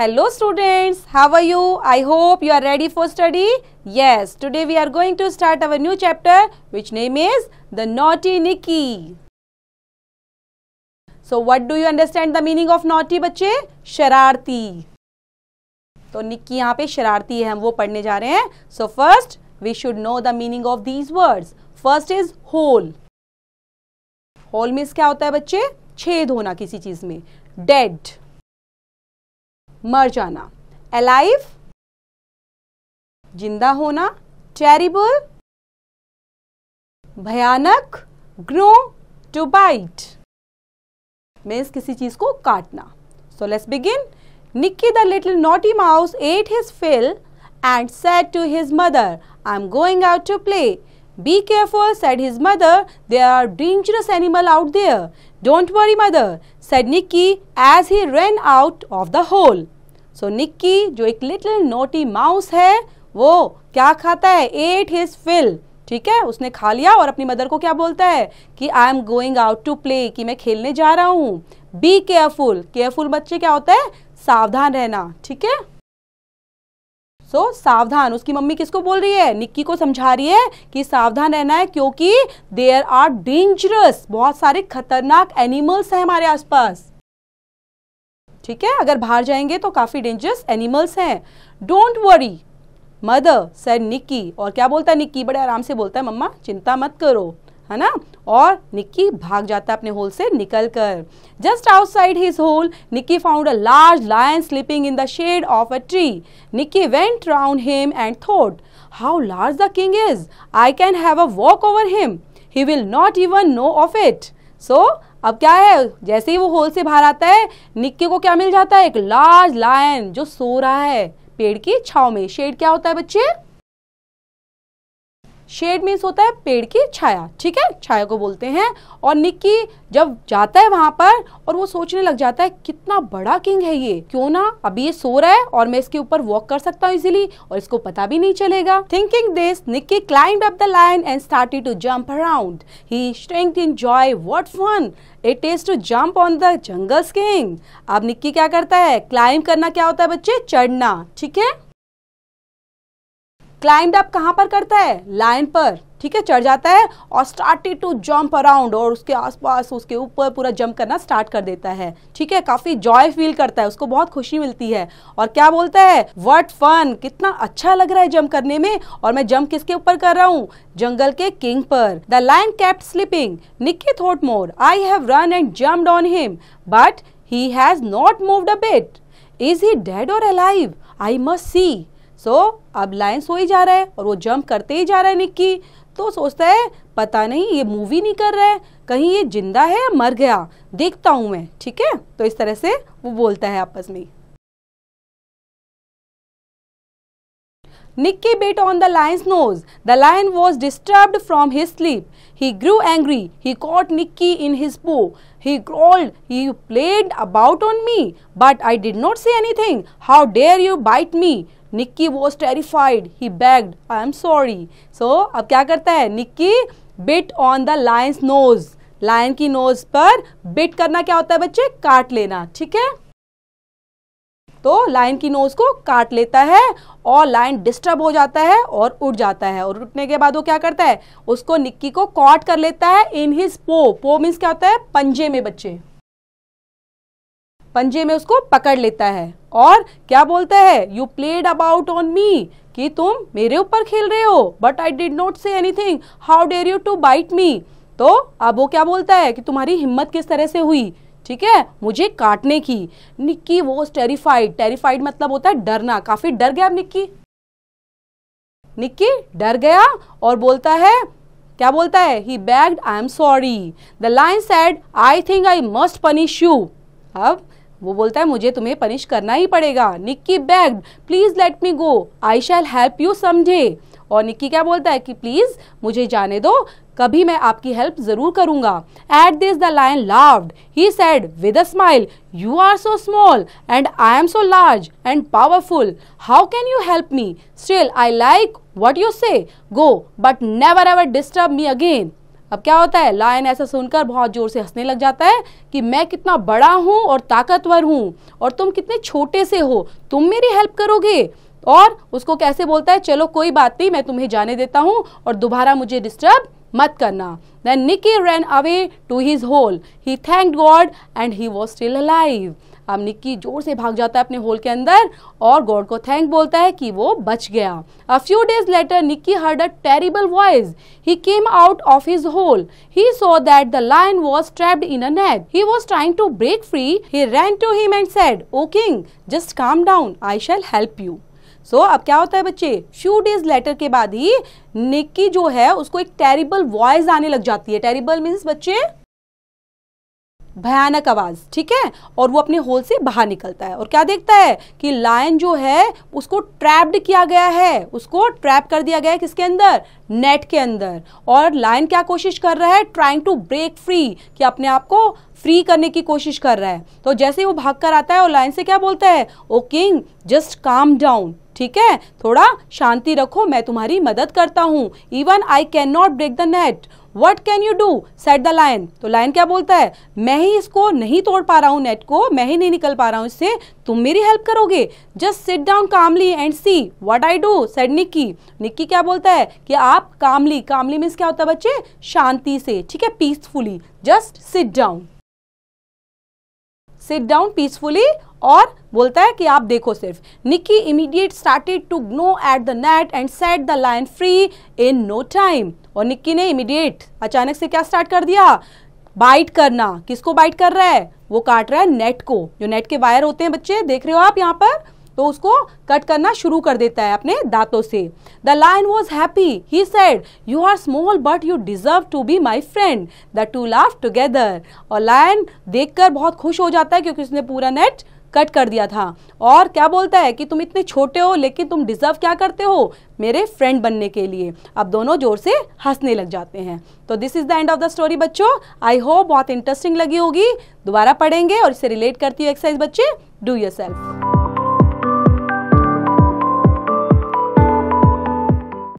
Hello students, how are you? I hope you are ready for study. Yes, today we are going to start our new chapter which name is The Naughty Nikki. So what do you understand the meaning of naughty बच्चे शरारती तो निक्की यहाँ पे शरारती है हम वो पढ़ने जा रहे हैं so first we should know the meaning of these words first is hole hole means क्या होता है बच्चे छेद होना किसी चीज में डेड मर जाना अलाइव जिंदा होना टेरिबल भयानक ग्रो टू बाइट मीन्स किसी चीज को काटना so let's begin Nikki the little naughty mouse ate his fill and and to his mother I am going out to play Be careful, said his mother. There are dangerous animal out there. Don't worry, mother, said nikki as he ran out of the hole. So Nikki जो एक little naughty mouse है वो क्या खाता है eight his fill ठीक है उसने खा लिया और अपनी मदर को क्या बोलता है कि I am going out to play कि मैं खेलने जा रहा हूँ बी केयरफुल केयरफुल बच्चे क्या होता है सावधान रहना ठीक है सो so, सावधान उसकी मम्मी किसको बोल रही है निक्की को समझा रही है कि सावधान रहना है क्योंकि देयर आर डेंजरस बहुत सारे खतरनाक एनिमल्स हैं हमारे आसपास ठीक है अगर बाहर जाएंगे तो काफ़ी डेंजरस एनिमल्स हैं don't worry mother said Nikki और क्या बोलता है निक्की बड़े आराम से बोलता है मम्मा चिंता मत करो है ना और निक्की भाग जाता है अपने होल से निकल कर just outside his hole Nikki found a large lion sleeping in the shade of a tree Nikki went round him and thought how large the king is I can have a walk over him he will not even know of it so अब क्या है जैसे ही वो whole से बाहर आता है निक्के को क्या मिल जाता है एक लार्ज लायन जो सो रहा है पेड़ की छाव में शेड क्या होता है बच्चे शेड मीन्स होता है पेड़ की छाया ठीक है छाया को बोलते हैं और निक्की जब जाता है वहां पर और वो सोचने लग जाता है कितना बड़ा किंग है ये क्यों ना अभी ये सो रहा है और मैं इसके ऊपर वॉक कर सकता हूँ इजिली और इसको पता भी नहीं चलेगा thinking this Nikki climb up the lion and started to jump around he strength in joy what fun it is to jump on the jungles king अब निक्की क्या करता है क्लाइंब करना क्या होता है बच्चे चढ़ना ठीक है क्लाइंब अप कहाँ पर करता है लाइन पर ठीक है चढ़ जाता है और स्टार्टेड टू जंप अराउंड और उसके आसपास उसके ऊपर पूरा जंप करना स्टार्ट कर देता है ठीक है काफी जॉय फील करता है उसको बहुत खुशी मिलती है और क्या बोलता है वट फन कितना अच्छा लग रहा है जंप करने में और मैं जंप किसके ऊपर कर रहा हूँ जंगल के किंग पर the lion kept sleeping Nikki thought more I have run and jump on him but he has not moved a bit is he dead और alive I must see so so, अब lion सो ही जा रहा है और वो jump करते ही जा रहा है निक्की तो सोचता है पता नहीं ये मूवी नहीं कर रहा है कहीं ये जिंदा है या मर गया देखता हूं मैं ठीक है तो इस तरह से वो बोलता है आपस में Nikki bit on the lion's nose the lion was disturb from his sleep he grew angry he caught Nikki in his paw he growled he played about on me but I did not see anything how dare you bite me Nikki was terrified he begged I am sorry so अब क्या करता है Nikki bit on the lion's nose lion की nose पर bit करना क्या होता है बच्चे काट लेना ठीक है तो लाइन की नोज को काट लेता है और लाइन डिस्टर्ब हो जाता है और उठ जाता है और उठने के बाद वो क्या करता है उसको निक्की को कॉट कर लेता है इन हिज पो पो मीन्स क्या होता है पंजे में बच्चे पंजे में उसको पकड़ लेता है और क्या बोलता है you played about on me कि तुम मेरे ऊपर खेल रहे हो but I did not say anything how dare you to bite me तो अब वो क्या बोलता है कि तुम्हारी हिम्मत किस तरह से हुई ठीक है मुझे काटने की निक्की वो टेरिफाइड टेरिफाइड मतलब होता है डरना काफी डर गया अब निक्की निक्की डर गया और बोलता है क्या बोलता है he begged I am sorry the lion said I think I must punish you अब वो बोलता है मुझे तुम्हें पनिश करना ही पड़ेगा Nikki begged please let me go I shall help you समझे और निक्की क्या बोलता है कि प्लीज मुझे जाने दो कभी मैं आपकी हेल्प जरूर करूंगा at this the lion laughed he said with a smile you are so small and I am so large and powerful how can you help me still I like what you say go but never ever disturb me again अब क्या होता है lion ऐसा सुनकर बहुत जोर से हंसने लग जाता है कि मैं कितना बड़ा हूँ और ताकतवर हूँ और तुम कितने छोटे से हो तुम मेरी हेल्प करोगे और उसको कैसे बोलता है चलो कोई बात नहीं मैं तुम्हें जाने देता हूँ और दोबारा मुझे डिस्टर्ब मत करना then Nikki ran away to his hole he thank god and he was still alive अब निक्की जोर से भाग जाता है अपने होल के अंदर और गॉड को थैंक बोलता है कि वो बच गया a few days later Nikki heard a terrible voice he came out of his hole he saw that the lion was trapped in a net he was trying to break free he ran to him and said oh king just calm down I shall help you so so, अब क्या होता है बच्चे few days letter के बाद ही निक्की जो है उसको एक टेरिबल वॉइस आने लग जाती है टेरिबल मीन्स बच्चे भयानक आवाज़ ठीक है और वो अपने होल से बाहर निकलता है और क्या देखता है कि लायन जो है उसको ट्रैप्ड किया गया है उसको ट्रैप कर दिया गया है किसके अंदर नेट के अंदर और लायन क्या कोशिश कर रहा है ट्राइंग टू ब्रेक फ्री कि अपने आप को फ्री करने की कोशिश कर रहा है तो जैसे वो भाग कर आता है और लायन से क्या बोलता है oh king just calm down ठीक है थोड़ा शांति रखो मैं तुम्हारी मदद करता हूँ even I can not break the net what can you do said the lion तो लायन क्या बोलता है मैं ही इसको नहीं तोड़ पा रहा हूँ नेट को मैं ही नहीं निकल पा रहा हूँ इससे तुम मेरी हेल्प करोगे just sit down calmly and see what I do said Nikki Nikki क्या बोलता है कि आप कामली कामली मीन्स क्या होता है बच्चे शांति से ठीक है peacefully just sit down sit down peacefully और बोलता है कि आप देखो सिर्फ Nikki immediate started to gnaw at the net and set the lion free in no time और निक्की ने इमीडिएट अचानक से क्या स्टार्ट कर दिया बाइट करना किसको बाइट कर रहा है वो काट रहा है नेट को जो नेट के वायर होते हैं बच्चे देख रहे हो आप यहाँ पर तो उसको कट करना शुरू कर देता है अपने दांतों से the lion was happy he said you are small but you deserve to be my friend the two laugh together और लाइन देखकर बहुत खुश हो जाता है क्योंकि उसने पूरा नेट कट कर दिया था और क्या बोलता है कि तुम इतने छोटे हो लेकिन तुम डिजर्व क्या करते हो मेरे फ्रेंड बनने के लिए अब दोनों जोर से हंसने लग जाते हैं तो this is the end of the story बच्चों आई होप बहुत इंटरेस्टिंग लगी होगी दोबारा पढ़ेंगे और इससे रिलेट करती हूँ एक्सरसाइज बच्चे डू योर सेल्फ